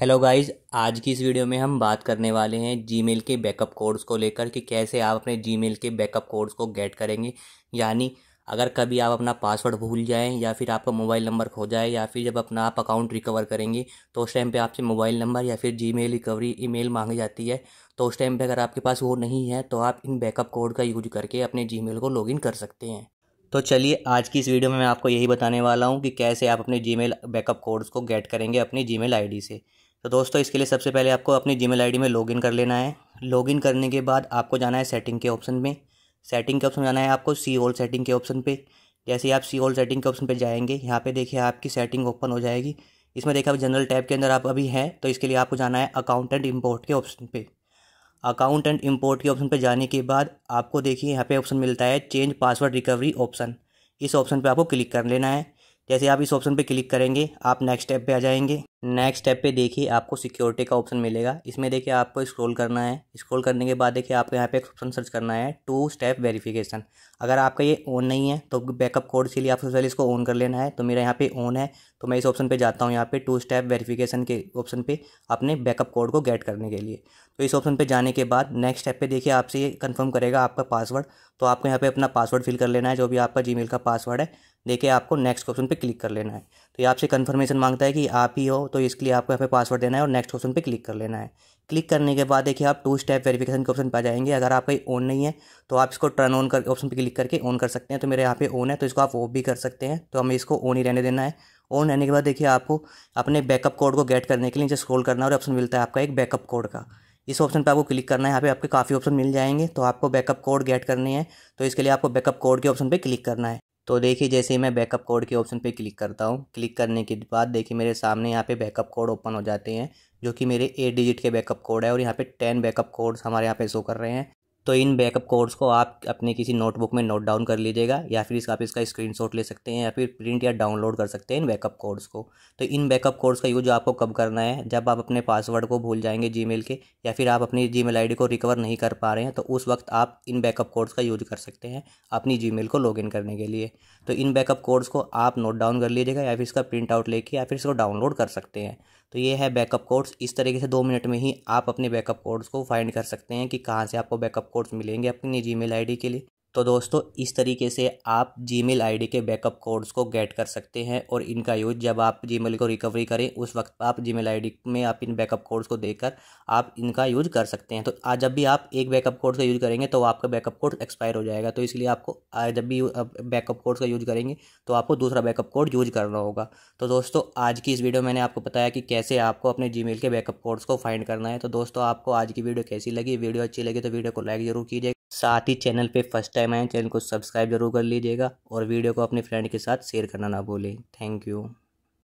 hello guys आज की इस वीडियो में हम बात करने वाले हैं जीमेल के बैकअप कोड्स को लेकर कि कैसे आप अपने जीमेल के बैकअप कोड्स को गेट करेंगे यानी अगर कभी आप अपना पासवर्ड भूल जाएं या फिर आपका मोबाइल नंबर खो जाए या फिर जब अपना आप अकाउंट रिकवर करेंगे तो उस टाइम पे आपसे मोबाइल नंबर या फिर जी रिकवरी ई मांगी जाती है तो उस टाइम पर अगर आपके पास वो नहीं है तो आप इन बैकअप कोड का यूज करके अपने जी को लॉगिन कर सकते हैं तो चलिए आज की इस वीडियो में मैं आपको यही बताने वाला हूँ कि कैसे आप अपने जी बैकअप कोड्स को गेट करेंगे अपनी जी मेल से तो दोस्तों इसके लिए सबसे पहले आपको अपनी जीमेल आईडी में लॉगिन कर लेना है लॉगिन करने के बाद आपको जाना है सेटिंग के ऑप्शन में सेटिंग के ऑप्शन जाना है आपको सी ऑल सेटिंग के ऑप्शन पे जैसे ही आप सी ऑल सेटिंग के ऑप्शन पे जाएंगे यहाँ पे देखिए आपकी सेटिंग ओपन हो जाएगी इसमें देखिए आप जनरल टैब के अंदर आप अभी हैं तो इसके लिए आपको जाना है अकाउंटेंट इम्पोर्ट के ऑप्शन पे अकाउंट एंड इम्पोर्ट के ऑप्शन पर जाने के बाद आपको देखिए यहाँ पे ऑप्शन मिलता है चेंज पासवर्ड रिकवरी ऑप्शन इस ऑप्शन पर आपको क्लिक कर लेना है जैसे आप इस ऑप्शन पर क्लिक करेंगे आप नेक्स्ट स्टेप पर आ जाएंगे नेक्स्ट स्टेप पे देखिए आपको सिक्योरिटी का ऑप्शन मिलेगा इसमें देखिए आपको स्क्रॉल करना है स्क्रॉल करने के बाद देखिए आपको यहाँ पे एक ऑप्शन सर्च करना है टू स्टेप वेरिफिकेशन अगर आपका ये ऑन नहीं है तो बैकअप कोड के लिए आप सबसे पहले इसको ऑन कर लेना है तो मेरा यहाँ पे ऑन है तो मैं इस ऑप्शन पर जाता हूँ यहाँ पे टू स्टेप वेरीफिकेशन के ऑप्शन पर अपने बैकअप कोड को गेट करने के लिए तो इस ऑप्शन पर जाने के बाद नेक्स्ट स्टेप पर देखिए आपसे ये कन्फर्म करेगा आपका पासवर्ड तो आपको यहाँ पर अपना पासवर्ड फिल कर लेना है जो भी आपका जी का पासवर्ड है देखिए आपको नेक्स्ट ऑप्शन पे क्लिक कर लेना है तो ये आपसे कन्फर्मेशन मांगता है कि आप ही हो तो इसके लिए आपको यहाँ पे पासवर्ड देना है और नेक्स्ट ऑप्शन पे क्लिक कर लेना है क्लिक करने के बाद देखिए आप टू स्टेप वेरिफिकेशन के ऑप्शन पर जाएंगे अगर आपका ऑन नहीं है तो आप इसको टर्न ऑन कर ऑप्शन पर क्लिक करके ऑन कर सकते हैं तो मेरे यहाँ पे ऑन है तो इसको आप ऑफ भी कर सकते हैं तो हमें इसको ऑन ही रहने देना है ऑन रहने के बाद देखिए आपको अपने बैकअप कोड को गेट करने के लिए जैसे स्क्रोल करना और ऑप्शन मिलता है आपका एक बैकअप कोड का इस ऑप्शन पर आपको क्लिक करना है यहाँ पे आपके काफ़ी ऑप्शन मिल जाएंगे तो आपको बैकअप कोड गेट करनी है तो इसके लिए आपको बैकअप कोड के ऑप्शन पर क्लिक करना है तो देखिए जैसे ही मैं बैकअप कोड के ऑप्शन पे क्लिक करता हूँ क्लिक करने के बाद देखिए मेरे सामने यहाँ पे बैकअप कोड ओपन हो जाते हैं जो कि मेरे एट डिजिट के बैकअप कोड है और यहाँ पे टेन बैकअप कोड्स हमारे यहाँ पे शो कर रहे हैं तो इन बैकअप कोड्स को आप अपने किसी नोटबुक में नोट डाउन कर लीजिएगा या फिर इसका आप इसका स्क्रीन ले सकते हैं या फिर प्रिंट या डाउनलोड कर सकते हैं इन बैकअप कोड्स को तो इन बैकअप कोड्स का यूज आपको कब करना है जब आप अपने पासवर्ड को भूल जाएंगे जी के या फिर आप अपनी जी मेल को रिकवर नहीं कर पा रहे हैं तो उस वक्त आप इन बैकअप कोड्स का यूज कर सकते हैं अपनी जी को लॉग करने के लिए तो इन बैकअप कोड्स को आप नोट डाउन कर लीजिएगा या फिर इसका प्रिंट आउट लेके या फिर इसको डाउनलोड कर सकते हैं तो ये है बैकअप कोड्स इस तरीके से दो मिनट में ही आप अपने बैकअप कोड्स को फाइंड कर सकते हैं कि कहाँ से आपको बैकअप कोड्स मिलेंगे अपनी जी मेल के लिए तो दोस्तों इस तरीके से आप जी मेल के बैकअप कोड्स को गेट कर सकते हैं और इनका यूज जब आप जी को रिकवरी करें उस वक्त आप जी मेल में आप इन बैकअप कोड्स को देकर आप इनका यूज कर सकते हैं तो आज जब भी आप एक बैकअप कोड का यूज करेंगे तो आपका बैकअप कोड एक्सपायर हो जाएगा तो इसलिए आपको जब भी बैकअप कोड्स का यूज करेंगे तो आपको दूसरा बैकअप कोड यूज करना होगा तो दोस्तों आज की इस वीडियो मैंने आपको बताया कि कैसे आपको अपने जी के बैकअप कोड्स को फाइंड करना है तो दोस्तों आपको आज की वीडियो कैसी लगी वीडियो अच्छी लगी तो वीडियो को लाइक जरूर कीजिएगा साथ ही चैनल पे फर्स्ट टाइम आए चैनल को सब्सक्राइब जरूर कर लीजिएगा और वीडियो को अपने फ्रेंड के साथ शेयर करना ना भूलें थैंक यू